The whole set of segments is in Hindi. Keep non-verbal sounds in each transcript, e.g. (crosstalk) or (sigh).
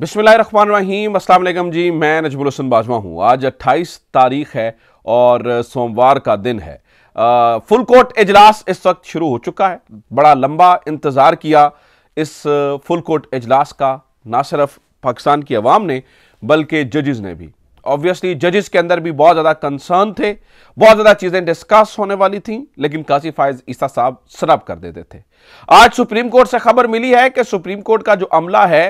बिस्मिल्लाहिर्रहमानिर्रहीम अस्सलाम वालेकुम जी मैं नजमुल हसन बाजवा हूँ आज 28 तारीख है और सोमवार का दिन है आ, फुल कोर्ट इजलास इस वक्त शुरू हो चुका है बड़ा लंबा इंतज़ार किया इस फुल कोर्ट इजलास का ना सिर्फ पाकिस्तान की आवाम ने बल्कि जजेस ने भी ऑब्वियसली जजेस के अंदर भी बहुत ज़्यादा कंसर्न थे बहुत ज़्यादा चीज़ें डिस्कस होने वाली थी लेकिन काजी फायज ईसा साहब सरब कर देते थे आज सुप्रीम कोर्ट से खबर मिली है कि सुप्रीम कोर्ट का जो अमला है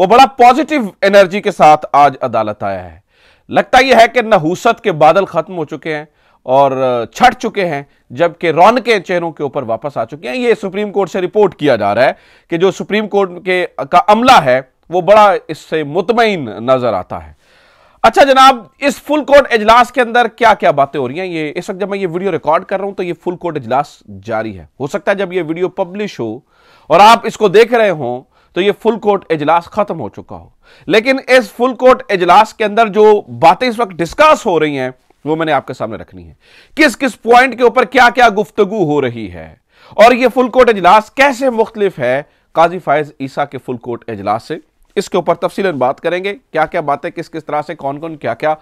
वो बड़ा पॉजिटिव एनर्जी के साथ आज अदालत आया है लगता यह है कि नहूसत के बादल खत्म हो चुके हैं और छट चुके हैं जबकि रौन के चेहरों के ऊपर वापस आ चुके हैं ये सुप्रीम कोर्ट से रिपोर्ट किया जा रहा है कि जो सुप्रीम कोर्ट के का अमला है वो बड़ा इससे मुतमिन नजर आता है अच्छा जनाब इस फुल कोर्ट इजलास के अंदर क्या क्या बातें हो रही हैं ये इस वक्त जब मैं ये वीडियो रिकॉर्ड कर रहा हूं तो ये फुल कोर्ट इजलास जारी है हो सकता है जब ये वीडियो पब्लिश हो और आप इसको देख रहे हों तो ये फुल कोर्ट इजलास खत्म हो चुका हो लेकिन इस फुल कोर्ट इजलास के अंदर जो बातें इस वक्त डिस्कस हो रही हैं वो मैंने आपके सामने रखनी है किस किस पॉइंट के ऊपर क्या क्या गुफ्तगु हो रही है और ये फुल कोर्ट इजलास कैसे मुख्तलिफ है काजी फायज ईसा के फुल कोर्ट इजलास से इसके ऊपर तफसी बात करेंगे क्या क्या बातें किस किस तरह से कौन कौन क्या क्या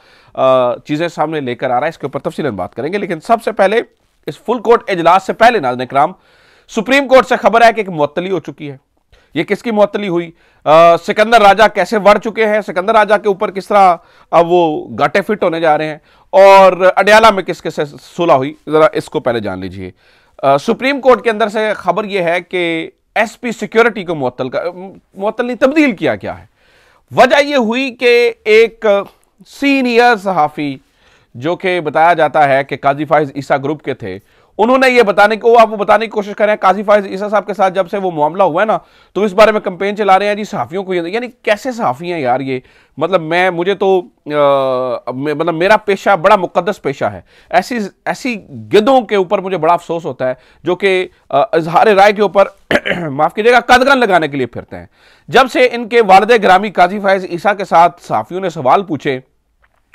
चीज़ें सामने लेकर आ रहा है इसके ऊपर तफसी बात करेंगे लेकिन सबसे पहले इस फुल कोर्ट इजलास से पहले नाजन कराम सुप्रीम कोर्ट से खबर है कि एक मुअतली हो चुकी है ये किसकी मुअतली हुई आ, सिकंदर राजा कैसे बढ़ चुके हैं सिकंदर राजा के ऊपर किस तरह अब वो घाटे फिट होने जा रहे हैं और अडयाला में किसके से सुलह हुई ज़रा इसको पहले जान लीजिए सुप्रीम कोर्ट के अंदर से खबर यह है कि एसपी सिक्योरिटी को मुअत्तल का मुअत्तल नहीं तब्दील किया गया है वजह यह हुई कि एक सीनियर सहाफ़ी जो कि बताया जाता है कि काजी फाइज ईसा ग्रुप के थे उन्होंने ये बताने को आपको बताने की कोशिश कर रहे हैं काजी फायज ईसा साहब के साथ जब से वो मामला हुआ है ना तो इस बारे में कंपेन चला रहे हैं जी सहाफ़ियों को यानी कैसे सहाफ़ी हैं यार ये मतलब मैं मुझे तो आ, मतलब मेरा पेशा बड़ा मुकदस पेशा है ऐसी ऐसी गिदों के ऊपर मुझे बड़ा अफसोस होता है जो कि इजहार राय के ऊपर (clears throat) माफ़ कीजिएगा कदगन लगाने के लिए फिरते हैं जब से इनके वालद ग्रामी काजी फायज ईसा के साथ सहाफ़ियों ने सवाल पूछे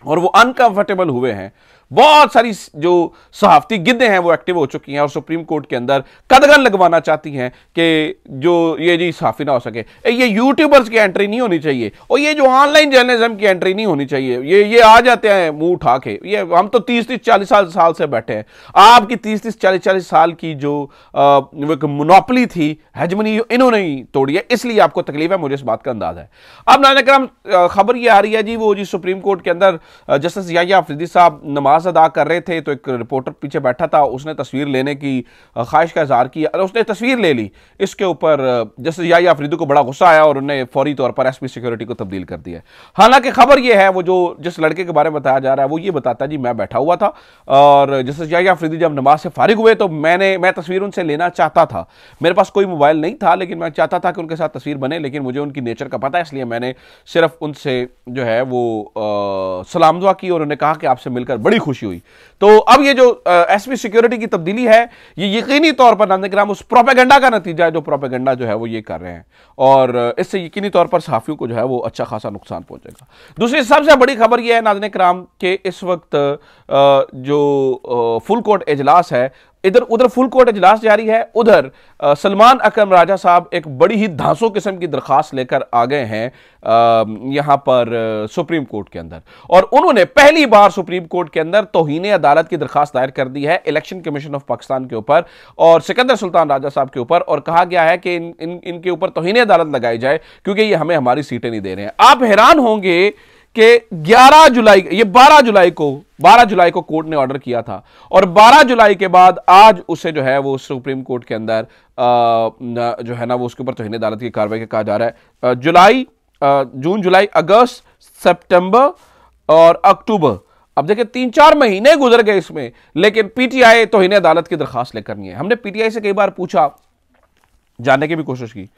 और वो अनकम्फर्टेबल हुए हैं बहुत सारी जो सहाफती गिद्धे हैं वो एक्टिव हो चुकी हैं और सुप्रीम कोर्ट के अंदर कदगन लगवाना चाहती हैं कि जो ये जी सहाफ़ी ना हो सके ये यूट्यूबर्स की एंट्री नहीं होनी चाहिए और ये जो ऑनलाइन जर्नलिज्म की एंट्री नहीं होनी चाहिए ये ये आ जाते हैं मुंह उठा के ये हम तो तीस तीस चालीस साल साल से बैठे हैं आपकी तीस तीस चालीस चालीस साल की जो एक मोनोपली थी हजमनी इन्होंने ही तोड़ी है इसलिए आपको तकलीफ है मुझे इस बात का अंदाज है अब नाना खबर ये आ रही है जी वो जी सुप्रीम कोर्ट के अंदर जस्टिस या साहब नमाज नमाज अदा कर रहे थे तो एक रिपोर्टर पीछे बैठा था उसने तस्वीर लेने की ख्वाहिश का इजहार किया उसने तस्वीर ले ली इसके ऊपर जस्टिस या आफरीदी को बड़ा गुस्सा आया और उन्हें फौरी तौर पर एस पी सिक्योरिटी को तब्दील कर दिया हालांकि खबर यह है वो जो जिस लड़के के बारे में बताया जा रहा है वो ये बताता जी मैं बैठा हुआ था और जस्टिस या आफरीदी जब नमाज से फारिग हुए तो मैंने मैं तस्वीर उनसे लेना चाहता था मेरे पास कोई मोबाइल नहीं था लेकिन मैं चाहता था कि उनके साथ तस्वीर बने लेकिन मुझे उनकी नेचर का पता है इसलिए मैंने सिर्फ उनसे जो है वो सलाम दुआ की और उन्होंने कहा कि आपसे मिलकर बड़ी बड़ी खुशी हुई तो अब ये जो एस पी सिक्योरिटी की तब्दीली है ये यकीनी तौर पर नाजन कराम उस प्रोपेगेंडा का नतीजा है जो प्रोपेगेंडा जो है वो ये कर रहे हैं और इससे यकीनी तौर पर सहाफ़ियों को जो है वो अच्छा खासा नुकसान पहुंचेगा दूसरी सबसे बड़ी खबर यह है नाजन कराम के इस वक्त जो फुल कोर्ट इजलास है इधर उधर फुल कोर्ट इजलास जारी है उधर सलमान अकरम राजा साहब एक बड़ी ही धांसों किस्म की दरख्वास्त लेकर आ गए हैं यहाँ पर सुप्रीम कोर्ट के अंदर और उन्होंने पहली बार सुप्रीम कोर्ट के अंदर तोहिने अदालत की दरख्वास्त दायर कर दी है इलेक्शन कमीशन ऑफ पाकिस्तान के ऊपर और सिकंदर सुल्तान राजा साहब के ऊपर और कहा गया है कि इन, इन इनके ऊपर तोहिने अदालत लगाई जाए क्योंकि ये हमें हमारी सीटें नहीं दे रहे हैं आप हैरान होंगे कि 11 जुलाई ये 12 जुलाई को 12 जुलाई को कोर्ट ने ऑर्डर किया था और 12 जुलाई के बाद आज उसे जो है वो सुप्रीम कोर्ट के अंदर जो है ना वो उसके ऊपर तोहनी अदालत की कार्रवाई कहा जा रहा है जुलाई जून जुलाई अगस्त सितंबर और अक्टूबर अब देखिए तीन चार महीने गुजर गए इसमें लेकिन पीटीआई तो इन्हें अदालत की दरखास्त लेकर नहीं है हमने पीटीआई से कई बार पूछा जानने की भी कोशिश की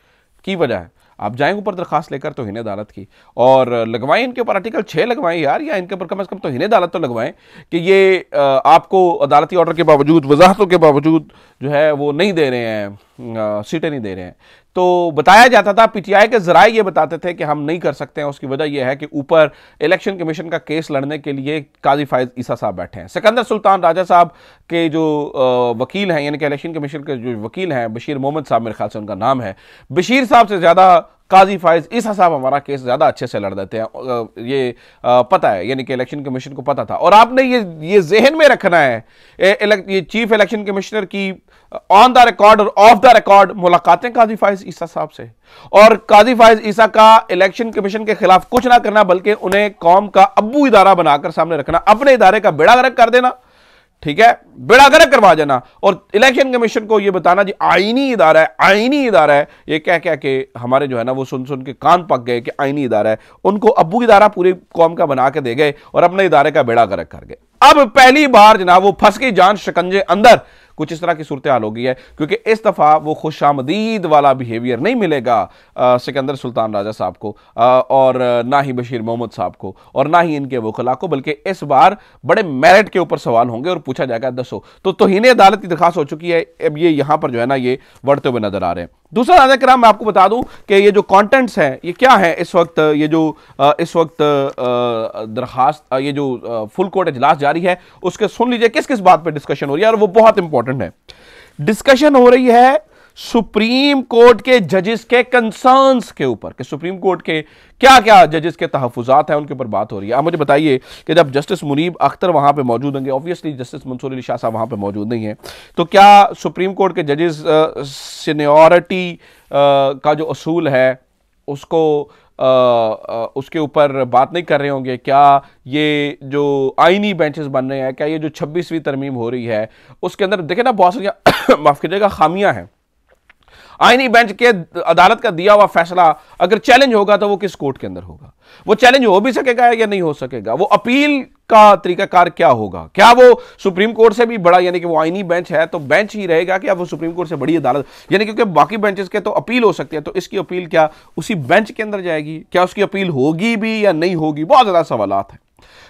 की वजह है आप जाएं ऊपर दरखास्त लेकर तो हिन अदालत की और लगवाएं इनके ऊपर आर्टिकल छः लगवाएं यार या इनके ऊपर कम अज़ कम तो हिन अदालत तो लगवाएं कि ये आपको अदालती ऑर्डर के बावजूद वजाहतों के बावजूद जो है वो नहीं दे रहे हैं सीटें नहीं दे रहे हैं तो बताया जाता था पीटीआई के जराए ये बताते थे कि हम नहीं कर सकते हैं उसकी वजह यह है कि ऊपर इलेक्शन कमीशन का केस लड़ने के लिए काजी फायज ईसा साहब बैठे हैं सिकंदर सुल्तान राजा साहब के जो वकील हैं यानी कि इलेक्शन कमीशन के जो वकील हैं बशीर मोहम्मद साहब मेरे ख्याल से उनका नाम है बशीर साहब से ज़्यादा काजी फायज ईसा साहब हमारा केस ज़्यादा अच्छे से लड़ देते हैं ये पता है यानी कि इलेक्शन कमीशन को पता था और आपने ये ये जहन में रखना है ये चीफ इलेक्शन कमिश्नर की ऑन द रिकॉर्ड और ऑफ द रिकॉर्ड मुलाकातें काजी फायज ईसा साहब से और काजी फायज ईसा का इलेक्शन कमीशन के खिलाफ कुछ ना करना बल्कि उन्हें कौम का अबू इदारा बनाकर सामने रखना अपने इदारे का बेड़ा गर्क कर देना ठीक है बेड़ा गर्क करवा जाना और इलेक्शन कमीशन को यह बताना जी आईनी इदारा है आईनी इदारा है ये कह कह के हमारे जो है ना वो सुन सुन के कान पक गए कि आईनी इदारा है उनको अबू इदारा पूरे कौम का बना के दे गए और अपने इदारे का बेड़ा गर्क कर गए अब पहली बार जनाब वो फंस गई जान शिकंजे अंदर कुछ इस तरह की सूरत हाल होगी है क्योंकि इस दफ़ा वो खुश आमदीद वाला बिहेवियर नहीं मिलेगा सिकंदर सुल्तान राजा साहब को आ, और ना ही बशीर मोहम्मद साहब को और ना ही इनके वकला को बल्कि इस बार बड़े मेरिट के ऊपर सवाल होंगे और पूछा जाएगा दसो तो तोहिने अदालत की दरखास्त हो चुकी है अब ये यहाँ पर जो है ना ये बढ़ते हुए नजर आ रहे हैं दूसरा दादा कराम मैं आपको बता दूं कि ये जो कंटेंट्स हैं ये क्या है इस वक्त ये जो इस वक्त दरखास्त ये जो फुल कोर्ट इजलास जारी है उसके सुन लीजिए किस किस बात पे डिस्कशन हो रही है और वो बहुत इंपॉर्टेंट है डिस्कशन हो रही है सुप्रीम कोर्ट के जजेस के कंसर्न्स के ऊपर कि सुप्रीम कोर्ट के क्या क्या जजेस के तहफात हैं उनके ऊपर बात हो रही है आप मुझे बताइए कि जब जस्टिस मुनीब अख्तर वहां पे मौजूद होंगे ऑब्वियसली जस्टिस मंसूर अली शाह वहाँ वहां पे मौजूद नहीं है तो क्या सुप्रीम कोर्ट के जजेस सीनियोरिटी का जो असूल है उसको आ, आ, उसके ऊपर बात नहीं कर रहे होंगे क्या ये जो आइनी बेंचेस बन रहे हैं क्या ये जो छब्बीसवीं तरमीम हो रही है उसके अंदर देखें ना बहुत सारी (coughs) माफ़ कीजिएगा खामियां हैं आईनी बेंच के अदालत का दिया हुआ फैसला अगर चैलेंज होगा तो वो किस कोर्ट के अंदर होगा वो चैलेंज हो भी सकेगा या नहीं हो सकेगा वो अपील का तरीकाकार क्या होगा क्या वो सुप्रीम कोर्ट से भी बड़ा यानी कि वो आईनी बेंच है तो बेंच ही रहेगा कि अब वो सुप्रीम कोर्ट से बड़ी अदालत यानी क्योंकि बाकी बेंचेस के तो अपील हो सकती है तो इसकी अपील क्या उसी बेंच के अंदर जाएगी क्या उसकी अपील होगी भी या नहीं होगी बहुत ज़्यादा सवाल है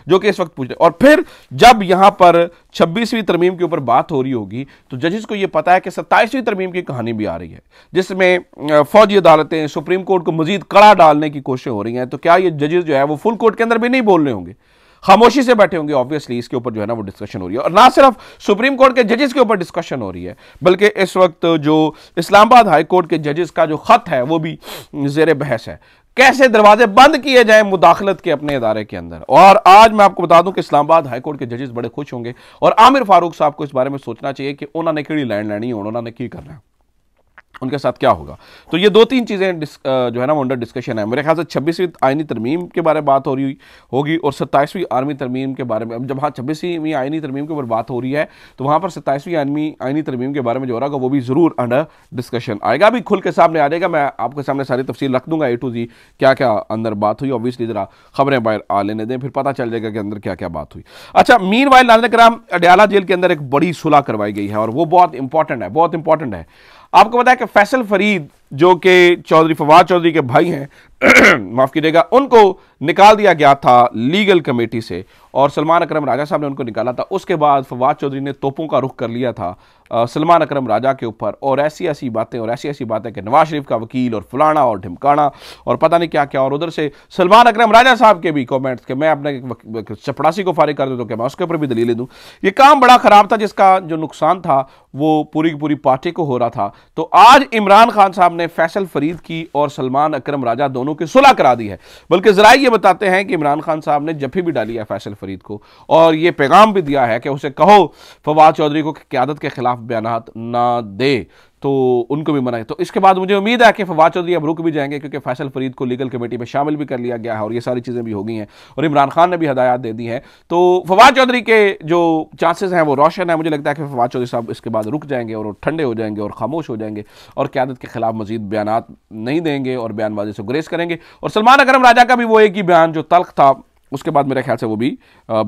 जो कि इस वक्त पूछ रहे और फिर जब यहां पर 26वीं तरमीम के ऊपर बात हो रही होगी तो जजेस को यह पता है कि 27वीं तरमीम की कहानी भी आ रही है जिसमें फौजी अदालतें सुप्रीम कोर्ट को मजीद कड़ा डालने की कोशिशें हो रही हैं तो क्या ये जजेस जो है वो फुल कोर्ट के अंदर भी नहीं बोल रहे होंगे खामोशी से बैठे होंगे ऑब्वियसली इसके ऊपर जो है ना वो डिस्कशन हो रही है और ना सिर्फ सुप्रीम कोर्ट के जजेस के ऊपर डिस्कशन हो रही है बल्कि इस वक्त जो इस्लामाबाद हाई कोर्ट के जजेस का जो खत है वो भी जेर बहस है कैसे दरवाजे बंद किए जाए मुदाखलत के अपने इदारे के अंदर और आज मैं आपको बता दूं कि इस्लामाबाद हाईकोर्ट के जजेस बड़े खुश होंगे और आमिर फारूक साहब को इस बारे में सोचना चाहिए कि उन्होंने कड़ी लाइन लैनी है उन्होंने की करना है उनके साथ क्या होगा तो ये दो तीन चीज़ें जो है ना वो अंडर डिस्कशन है मेरे ख्याल से छब्बीसवीं आइनी तरमीम के बारे में बात हो रही होगी और सत्ताईसवीं आर्मी तरमीम के बारे में जब हाँ छब्बीसवीं आइनी तरमीम के ऊपर बात हो रही है तो वहाँ पर सत्ताईसवीं आर्मी आइनी तरमीम के बारे में जो हो रहा होगा वो भी ज़रूर अंडर डिस्कशन आएगा अभी खुल के सामने आ जाएगा मैं आपके सामने सारी तफसील रख दूंगा ए टू जी क्या क्या अंदर बात हुई ऑब्वियसली ज़रा खबरें बाहर आ लेने दें फिर पता चल जाएगा कि अंदर क्या क्या बात हुई अच्छा मीन वाइल नाजन कराम अडयाला जेल के अंदर एक बड़ी सुलह करवाई गई है और वो बहुत इंपॉर्टेंट है बहुत इंपॉर्टेंट है आपको पता है कि फैसल फरीद जो कि चौधरी फवाद चौधरी के भाई हैं (clears throat) माफ़ कीजिएगा उनको निकाल दिया गया था लीगल कमेटी से और सलमान अकरम राजा साहब ने उनको निकाला था उसके बाद फवाद चौधरी ने तोपों का रुख कर लिया था सलमान अकरम राजा के ऊपर और ऐसी ऐसी बातें और ऐसी ऐसी बातें कि नवाज शरीफ का वकील और फलाना और ढिमकाना और पता नहीं क्या क्या और उधर से सलमान अकरम राजा साहब के भी कमेंट्स के मैं अपने चपड़ासी को फारिग कर दूँ तो क्या मैं उसके ऊपर भी दलीलें दूँ ये काम बड़ा ख़राब था जिसका जो नुकसान था वो पूरी की पूरी पार्टी को हो रहा था तो आज इमरान खान साहब ने फैसल फरीद की और सलमान अकरम राजा दोनों की सुलह करा दी है बल्कि ज़रा ये बताते हैं कि इमरान खान साहब ने जफी भी डाली है फैसल फरीद को और ये पैगाम भी दिया है कि उसे कहो फवाद चौधरी को क्यादत के खिलाफ खिलाफ बयान ना दे तो उनको भी मना तो इसके बाद मुझे उम्मीद है कि फवाद चौधरी अब रुक भी जाएंगे क्योंकि फैसल फरीद को लीगल कमेटी में शामिल भी कर लिया गया है और ये सारी चीज़ें भी हो गई हैं और इमरान खान ने भी हदायत दे दी है तो फवाद चौधरी के जो चांसेस हैं वो रोशन है मुझे लगता है कि फवाद चौधरी साहब इसके बाद रुक जाएंगे और ठंडे हो जाएंगे और खामोश हो जाएंगे और क्यादत के खिलाफ मजीद बयान नहीं देंगे और बयानबाजी से गुरेज करेंगे और सलमान अगरम राजा का भी वो एक ही बयान जो तल्ख था उसके बाद मेरे ख्याल से वो भी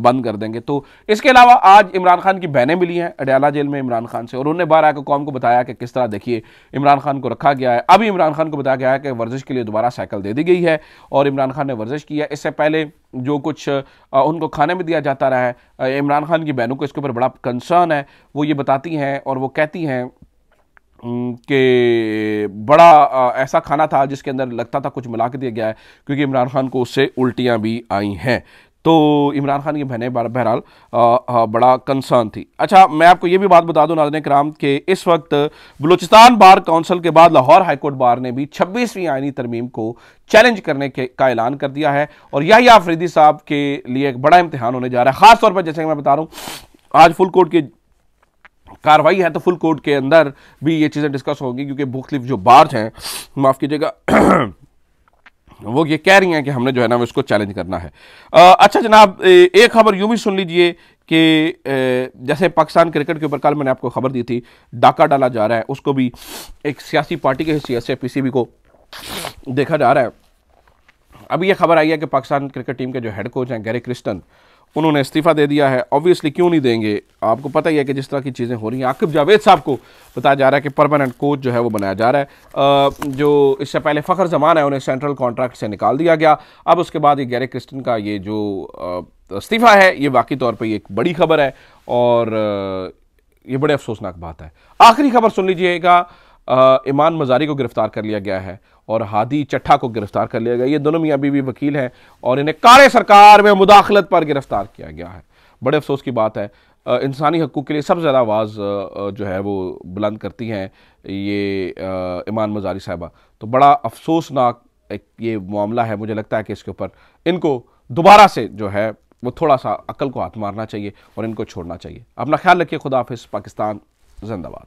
बंद कर देंगे तो इसके अलावा आज इमरान खान की बहनें मिली हैं अडयाला जेल में इमरान खान से और उन्होंने बार आकर कौम को बताया कि किस तरह देखिए इमरान खान को रखा गया है अभी इमरान खान को बताया गया है कि वर्जिश के लिए दोबारा साइकिल दे दी गई है और इमरान खान ने वर्जिश की है इससे पहले जो कुछ उनको खाने में दिया जाता रहा है इमरान खान की बहनों को इसके ऊपर बड़ा कंसर्न है वो ये बताती हैं और वो कहती हैं कि बड़ा ऐसा खाना था जिसके अंदर लगता था कुछ मिला के दिया गया है क्योंकि इमरान खान को उससे उल्टियाँ भी आई हैं तो इमरान खान की बहने बहरहाल बड़ा कंसर्न थी अच्छा मैं आपको ये भी बात बता दूं नाजन कराम के इस वक्त बलूचिस्तान बार काउंसिल के बाद लाहौर हाईकोर्ट बार ने भी छब्बीसवीं आयनी तरमीम को चैलेंज करने के का ऐलान कर दिया है और यही आफरीदी साहब के लिए एक बड़ा इम्तहान होने जा रहा है ख़ासतौर पर जैसे मैं बता रहा हूँ आज फुल कोर्ट की कार्रवाई है तो फुल कोर्ट के अंदर भी ये चीज़ें डिस्कस होंगी क्योंकि मुख्तलिफ जो बार्ज हैं माफ़ कीजिएगा (clears throat) वो ये कह रही हैं कि हमने जो है ना इसको चैलेंज करना है आ, अच्छा जनाब एक खबर यूँ भी सुन लीजिए कि जैसे पाकिस्तान क्रिकेट के ऊपर कल मैंने आपको खबर दी थी डाका डाला जा रहा है उसको भी एक सियासी पार्टी के हिस्से से पीसीबी को देखा जा रहा है अभी यह खबर आई है कि पाकिस्तान क्रिकेट टीम के जो हेड कोच हैं गैरी क्रिस्टन उन्होंने इस्तीफ़ा दे दिया है ऑब्वियसली क्यों नहीं देंगे आपको पता ही है कि जिस तरह की चीज़ें हो रही हैं आकिब जावेद साहब को बताया जा रहा है कि परमानेंट कोच जो है वो बनाया जा रहा है आ, जो इससे पहले फ़खर जमान है उन्हें सेंट्रल कॉन्ट्रैक्ट से निकाल दिया गया अब उसके बाद ये गैरिक क्रिस्टन का ये जो इस्तीफ़ा है ये वाकई तौर पर एक बड़ी खबर है और ये बड़े अफसोसनाक बात है आखिरी खबर सुन लीजिएगा ईमान मजारी को गिरफ्तार कर लिया गया है और हादी चट्ठा को गिरफ्तार कर लिया गया ये दोनों मियाँ बीवी वकील हैं और इन्हें कार्य सरकार में मुदाखलत पर गिरफ्तार किया गया है बड़े अफसोस की बात है इंसानी हकूक़ के लिए सबसे ज़्यादा आवाज़ जो है वो बुलंद करती हैं ये ईमान मजारी साहबा तो बड़ा अफसोसनाक एक ये मामला है मुझे लगता है कि इसके ऊपर इनको दोबारा से जो है वो थोड़ा सा अकल को हाथ मारना चाहिए और इनको छोड़ना चाहिए अपना ख्याल रखिए खुदाफिस पाकिस्तान जिंदाबाद